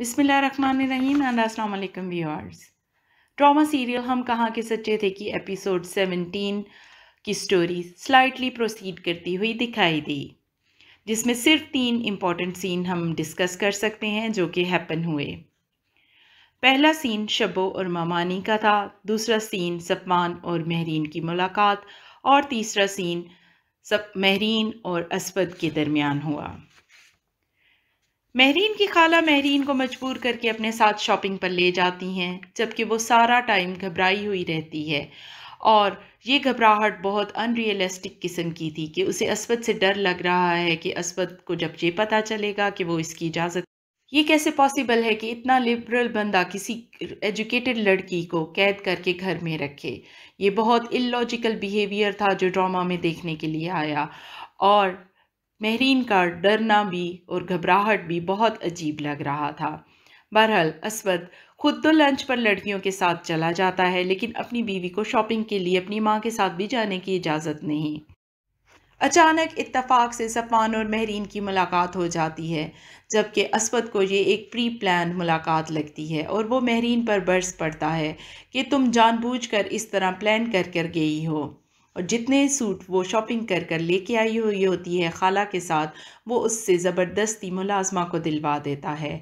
बिसमीम अल्लाम viewers drama serial हम कहाँ के सच्चे थे कि एपिसोड 17 की स्टोरी स्लाइटली प्रोसीड करती हुई दिखाई दी जिसमें सिर्फ तीन इम्पॉर्टेंट सीन हम डिस्कस कर सकते हैं जो कि हैपन हुए पहला सीन शबो और ममानी का था दूसरा सीन सपमान और महरीन की मुलाकात और तीसरा सीन सप महरीन और असपद के दरमियान हुआ महरीन की खाला महरीन को मजबूर करके अपने साथ शॉपिंग पर ले जाती हैं जबकि वो सारा टाइम घबराई हुई रहती है और ये घबराहट बहुत अनरियलिस्टिक किस्म की थी कि उसे असवद से डर लग रहा है कि असवद को जब ये पता चलेगा कि वो इसकी इजाज़त ये कैसे पॉसिबल है कि इतना लिबरल बंदा किसी एजुकेटेड लड़की को कैद करके घर में रखे ये बहुत इलॉजिकल बिहेवियर था जो ड्रामा में देखने के लिए आया और महरीन का डरना भी और घबराहट भी बहुत अजीब लग रहा था बहरहाल असवद खुद तो लंच पर लड़कियों के साथ चला जाता है लेकिन अपनी बीवी को शॉपिंग के लिए अपनी माँ के साथ भी जाने की इजाज़त नहीं अचानक इतफाक़ से सफ़ान और महरीन की मुलाकात हो जाती है जबकि असवद को ये एक प्री प्लान मुलाकात लगती है और वो महरीन पर बर्स पड़ता है कि तुम जानबूझकर इस तरह प्लान कर कर गई हो और जितने सूट वो शॉपिंग कर कर लेके आई हुई होती है खाला के साथ वो उससे ज़बरदस्ती मुलाजमा को दिलवा देता है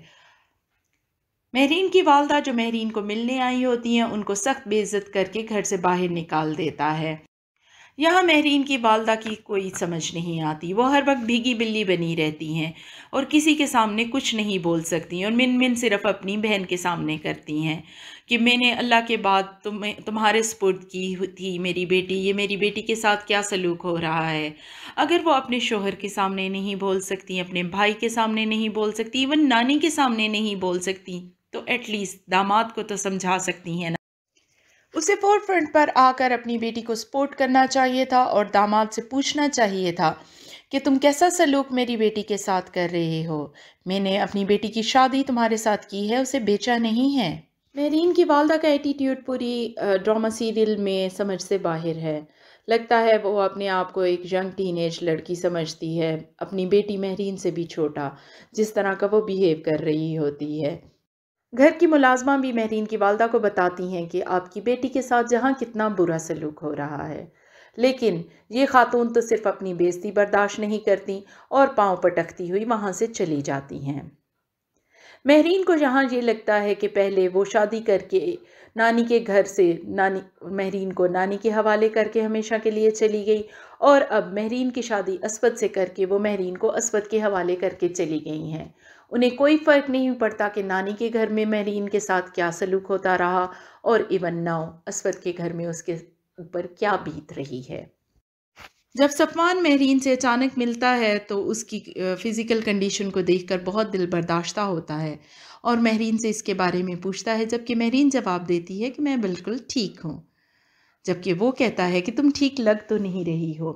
महरीन की वालदा जो महरीन को मिलने आई होती हैं उनको सख्त बेइज्जत करके घर से बाहर निकाल देता है यहाँ महरीन की वालदा की कोई समझ नहीं आती वो हर वक्त भीगी बिल्ली बनी रहती हैं और किसी के सामने कुछ नहीं बोल सकती और मिन मिन सिर्फ अपनी बहन के सामने करती हैं कि मैंने अल्लाह के बाद तुम्हें तुम्हारे सपुर्द की थी मेरी बेटी ये मेरी बेटी के साथ क्या सलूक हो रहा है अगर वो अपने शोहर के सामने नहीं बोल सकती अपने भाई के सामने नहीं बोल सकती इवन नानी के सामने नहीं बोल सकती तो एटलीस्ट दामाद को तो समझा सकती हैं ना उसे फोर फ्रंट पर आकर अपनी बेटी को सपोर्ट करना चाहिए था और दामाद से पूछना चाहिए था कि तुम कैसा सलूक मेरी बेटी के साथ कर रहे हो मैंने अपनी बेटी की शादी तुम्हारे साथ की है उसे बेचा नहीं है महरीन की वालदा का एटीट्यूड पूरी ड्रामा सीरियल में समझ से बाहर है लगता है वो अपने आप को एक यंग टीनेज लड़की समझती है अपनी बेटी महरीन से भी छोटा जिस तरह का वो बिहेव कर रही होती है घर की मुलाजमा भी महरीन की वालदा को बताती हैं कि आपकी बेटी के साथ जहाँ कितना बुरा सलूक हो रहा है लेकिन ये खातून तो सिर्फ अपनी बेजती बर्दाश्त नहीं करती और पाँव पटकती हुई वहाँ से चली जाती हैं महरीन को जहाँ ये लगता है कि पहले वो शादी करके नानी के घर से नानी महरीन को नानी के हवाले करके हमेशा के लिए चली गई और अब महरीन की शादी असवद से करके वो महरीन को असवद के हवाले करके चली गई हैं उन्हें कोई फ़र्क नहीं पड़ता कि नानी के घर में महरीन के साथ क्या सलूक होता रहा और इवन नाव असपत के घर में उसके ऊपर क्या बीत रही है जब सफवान महरीन से अचानक मिलता है तो उसकी फ़िज़िकल कंडीशन को देखकर बहुत दिल बर्दाश्त होता है और महरीन से इसके बारे में पूछता है जबकि महरीन जवाब देती है कि मैं बिल्कुल ठीक हूँ जबकि वो कहता है कि तुम ठीक लग तो नहीं रही हो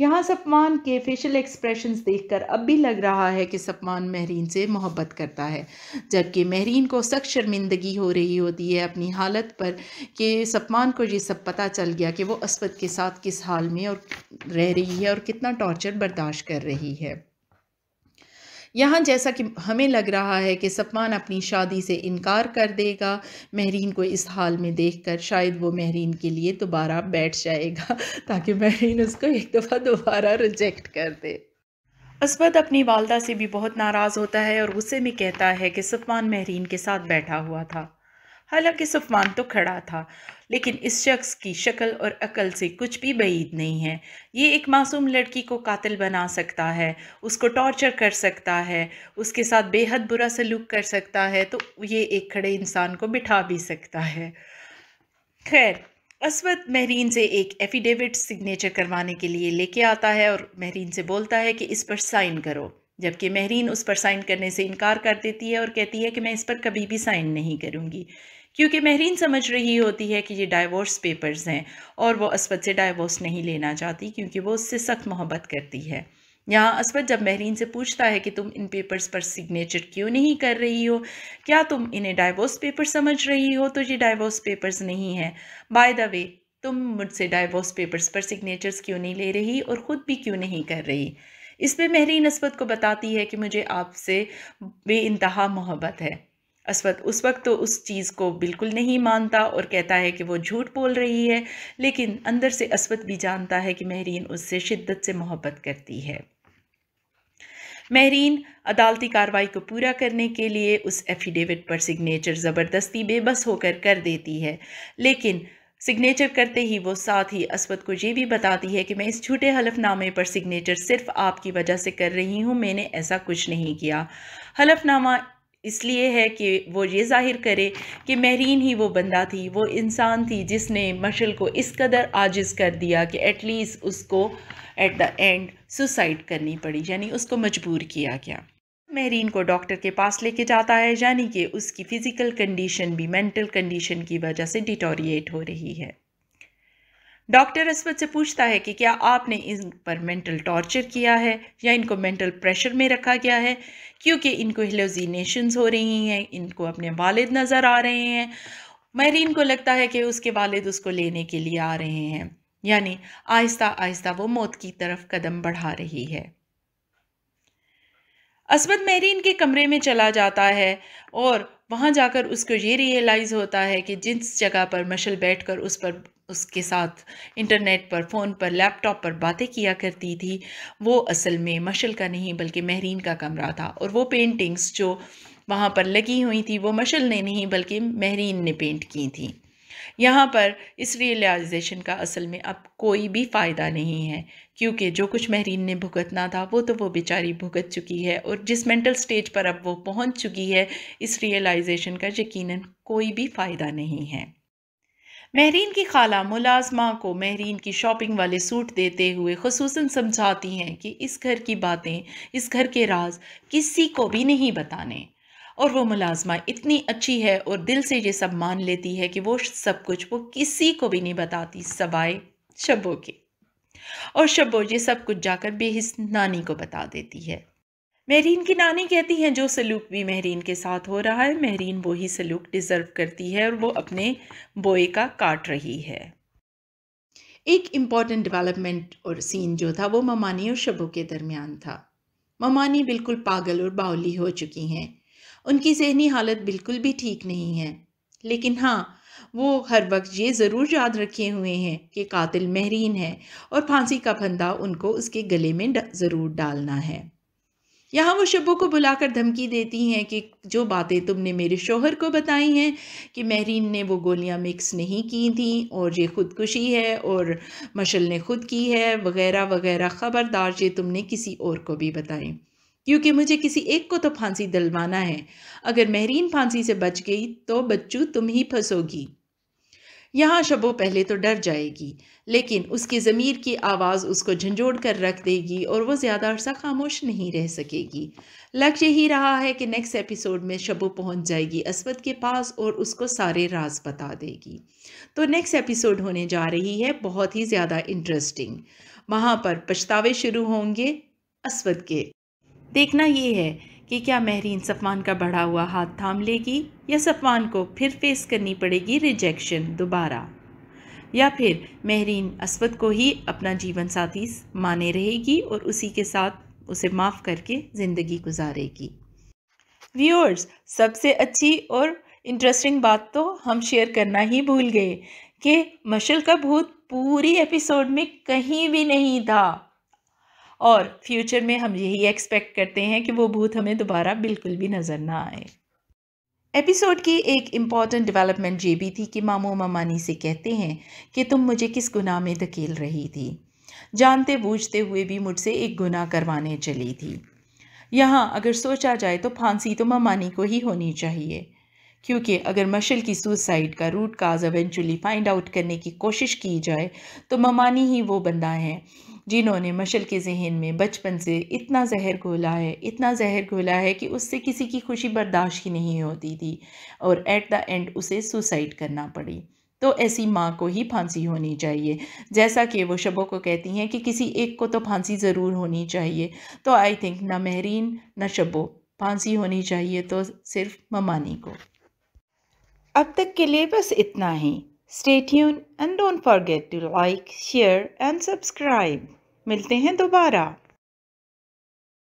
यहाँ सपमान के फेशियल एक्सप्रेशंस देखकर अब भी लग रहा है कि सपमान महरीन से मोहब्बत करता है जबकि महरीन को सख्त शर्मिंदगी हो रही होती है अपनी हालत पर कि सपमान को ये सब पता चल गया कि वो असवद के साथ किस हाल में और रह रही है और कितना टॉर्चर बर्दाश्त कर रही है यहाँ जैसा कि हमें लग रहा है कि सपमान अपनी शादी से इनकार कर देगा महरीन को इस हाल में देखकर शायद वो महरीन के लिए दोबारा बैठ जाएगा ताकि महरीन उसको एक दफ़ा दोबारा रिजेक्ट कर दे असबद अपनी वालदा से भी बहुत नाराज़ होता है और गुस्से में कहता है कि सपमान महरीन के साथ बैठा हुआ था हालांकि सुफमान तो खड़ा था लेकिन इस शख्स की शक्ल और अकल से कुछ भी بعید नहीं है ये एक मासूम लड़की को कातिल बना सकता है उसको टॉर्चर कर सकता है उसके साथ बेहद बुरा सलूक कर सकता है तो ये एक खड़े इंसान को बिठा भी सकता है खैर असवद महरीन से एक एफिडेविट सिग्नेचर करवाने के लिए लेके आता है और महरीन से बोलता है कि इस पर साइन करो जबकि महरीन उस पर साइन करने से इनकार कर देती है और कहती है कि मैं इस पर कभी भी साइन नहीं करूँगी क्योंकि महरीन समझ रही होती है कि ये डाइवोर्स पेपर्स हैं और वो असवद से डाइवोर्स नहीं लेना चाहती क्योंकि वो उससे सख्त मोहब्बत करती है यहाँ असवद जब महरीन से पूछता है कि तुम इन पेपर्स पर सिग्नेचर क्यों नहीं कर रही हो क्या तुम इन्हें डाइवोर्स पेपर समझ रही हो तो ये डाइवोर्स पेपर्स नहीं हैं बाय द वे तुम मुझसे डाइवोर्स पेपर्स पर सिग्नेचर्स क्यों नहीं ले रही और ख़ुद भी क्यों नहीं कर रही इस पर महरीन असवद को बताती है कि मुझे आपसे बे इंतहा मोहब्बत है असवद उस वक्त तो उस चीज़ को बिल्कुल नहीं मानता और कहता है कि वो झूठ बोल रही है लेकिन अंदर से असवद भी जानता है कि महरीन उससे शिद्दत से मोहब्बत करती है महरीन अदालती कार्रवाई को पूरा करने के लिए उस एफिडेविट पर सिग्नेचर ज़बरदस्ती बेबस होकर कर देती है लेकिन सिग्नेचर करते ही वो साथ ही असवद को ये भी बताती है कि मैं इस झूठे हलफनामे पर सिग्नेचर सिर्फ आपकी वजह से कर रही हूँ मैंने ऐसा कुछ नहीं किया हलफनामा इसलिए है कि वो ये जाहिर करे कि महरीन ही वो बंदा थी वो इंसान थी जिसने मशल को इस कदर आजिज़ कर दिया कि एटलीस्ट उसको एट द एंड सुसाइड करनी पड़ी यानी उसको मजबूर किया गया महरीन को डॉक्टर के पास लेके जाता है यानी कि उसकी फ़िज़िकल कंडीशन भी मेंटल कंडीशन की वजह से डिटोरिएट हो रही है डॉक्टर असमत से पूछता है कि क्या आपने इन पर मेंटल टॉर्चर किया है या इनको मेंटल प्रेशर में रखा गया है क्योंकि इनको हिलोजीनेशंस हो रही हैं इनको अपने वालिद नज़र आ रहे हैं महरीन को लगता है कि उसके वालिद उसको लेने के लिए आ रहे हैं यानी आहिस्ता आहिस्ता वो मौत की तरफ कदम बढ़ा रही है असमत महरीन के कमरे में चला जाता है और वहाँ जाकर उसको ये रियलाइज़ होता है कि जिस जगह पर मशल बैठकर उस पर उसके साथ इंटरनेट पर फ़ोन पर लैपटॉप पर बातें किया करती थी वो असल में मशल का नहीं बल्कि महरीन का कमरा था और वो पेंटिंग्स जो वहाँ पर लगी हुई थी वो मशल ने नहीं बल्कि महरीन ने पेंट की थी यहाँ पर इस रियलाइजेशन का असल में अब कोई भी फ़ायदा नहीं है क्योंकि जो कुछ महरीन ने भुगतना था वो तो वो बेचारी भुगत चुकी है और जिस मेंटल स्टेज पर अब वो पहुँच चुकी है इस रियलाइजेशन का यकीनन कोई भी फ़ायदा नहीं है महरीन की खाला मुलाजमा को महरीन की शॉपिंग वाले सूट देते हुए खसूस समझाती हैं कि इस घर की बातें इस घर के राज किसी को भी नहीं बताने और वो मुलाजमा इतनी अच्छी है और दिल से ये सब मान लेती है कि वो सब कुछ वो किसी को भी नहीं बताती सवाए शबो के और शबो ये सब कुछ जाकर बेहिस नानी को बता देती है महरीन की नानी कहती हैं जो सलूक भी महरीन के साथ हो रहा है महरीन वो ही सलूक डिज़र्व करती है और वो अपने बोए का काट रही है एक इम्पॉर्टेंट डेवलपमेंट और सीन जो था वो ममानी और शबो के दरमियान था ममानी बिल्कुल पागल और बाउली हो चुकी हैं उनकी जहनी हालत बिल्कुल भी ठीक नहीं है लेकिन हाँ वो हर वक्त ये ज़रूर याद रखे हुए हैं कि कातिल महरीन है और फांसी का फंदा उनको उसके गले में ज़रूर डालना है यहाँ वो शबों को बुलाकर धमकी देती हैं कि जो बातें तुमने मेरे शोहर को बताई हैं कि महरीन ने वो गोलियाँ मिक्स नहीं की थी और ये ख़ुदकुशी है और मशल ने ख़ुद की है वगैरह वगैरह ख़बरदार ये तुमने किसी और को भी बताएं क्योंकि मुझे किसी एक को तो फांसी दिलवाना है अगर महरीन फांसी से बच गई तो बच्चू तुम ही फंसोगी यहाँ शबो पहले तो डर जाएगी लेकिन उसकी ज़मीर की आवाज़ उसको झंझोड़ कर रख देगी और वो ज़्यादा अर्सा खामोश नहीं रह सकेगी लक्ष्य ही रहा है कि नेक्स्ट एपिसोड में शबो पहुँच जाएगी असवद के पास और उसको सारे राज बता देगी तो नेक्स्ट एपिसोड होने जा रही है बहुत ही ज़्यादा इंटरेस्टिंग वहाँ पर पछतावे शुरू होंगे असवद के देखना ये है कि क्या महरीन सफमान का बढ़ा हुआ हाथ थाम लेगी या सफमान को फिर फेस करनी पड़ेगी रिजेक्शन दोबारा या फिर महरीन असवद को ही अपना जीवन साथी माने रहेगी और उसी के साथ उसे माफ़ करके ज़िंदगी गुजारेगी व्यूअर्स सबसे अच्छी और इंटरेस्टिंग बात तो हम शेयर करना ही भूल गए कि मशल का भूत पूरी एपिसोड में कहीं भी नहीं था और फ्यूचर में हम यही एक्सपेक्ट करते हैं कि वो भूत हमें दोबारा बिल्कुल भी नज़र ना आए एपिसोड की एक इम्पॉर्टेंट डेवलपमेंट ये भी थी कि मामू ममानी से कहते हैं कि तुम मुझे किस गुनाह में धकेल रही थी जानते बूझते हुए भी मुझसे एक गुनाह करवाने चली थी यहाँ अगर सोचा जाए तो फांसी तो ममानी को ही होनी चाहिए क्योंकि अगर मशल की सुसाइड का root cause eventually find out करने की कोशिश की जाए तो ममानी ही वो बंदा है जिन्होंने मशल के जहन में बचपन से इतना जहर घोला है इतना जहर घोला है कि उससे किसी की खुशी बर्दाश्त ही नहीं होती थी और एट द एंड उसे सुसाइड करना पड़ी तो ऐसी माँ को ही फांसी होनी चाहिए जैसा कि वो शबों को कहती हैं कि किसी एक को तो फांसी ज़रूर होनी चाहिए तो आई थिंक ना महरीन ना शबो फांसी होनी चाहिए तो सिर्फ ममानी को अब तक के लिए बस इतना ही stay tuned and don't forget to like share and subscribe मिलते हैं दोबारा